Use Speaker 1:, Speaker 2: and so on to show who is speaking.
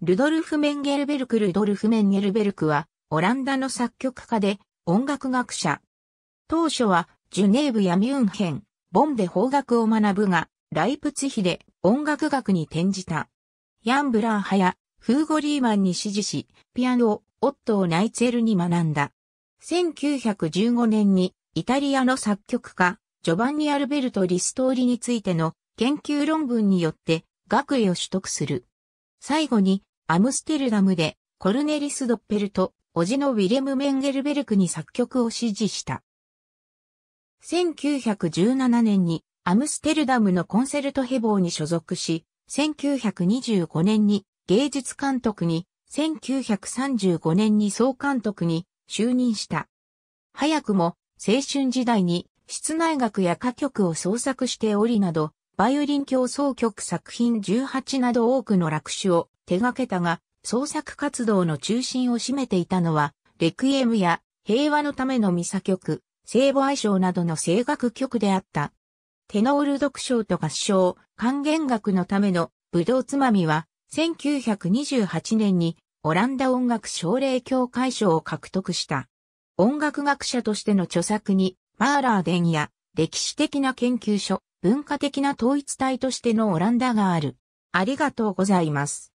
Speaker 1: ルドルフ・メンゲルベルク・ルドルフ・メンゲルベルクは、オランダの作曲家で、音楽学者。当初は、ジュネーブやミュンヘン、ボンで法学を学ぶが、ライプツヒで音楽学に転じた。ヤン・ブラーハや、フーゴ・リーマンに支持し、ピアノをオットー・ナイツェルに学んだ。1915年に、イタリアの作曲家、ジョバンニ・アルベルト・リストーリについての研究論文によって、学位を取得する。最後に、アムステルダムでコルネリス・ドッペルと、叔父のウィレム・メンゲルベルクに作曲を指示した。1917年にアムステルダムのコンセルトヘボーに所属し、1925年に芸術監督に、1935年に総監督に就任した。早くも青春時代に室内楽や歌曲を創作しておりなど、バイオリン競奏曲作品18など多くの楽種を手掛けたが、創作活動の中心を占めていたのは、レクイエムや平和のためのミサ曲、聖母愛称などの声楽曲であった。テノール読唱と合唱、還元楽のための武道つまみは、1928年にオランダ音楽奨励協会賞を獲得した。音楽学者としての著作に、マーラーデンや歴史的な研究所、文化的な統一体としてのオランダがある。ありがとうございます。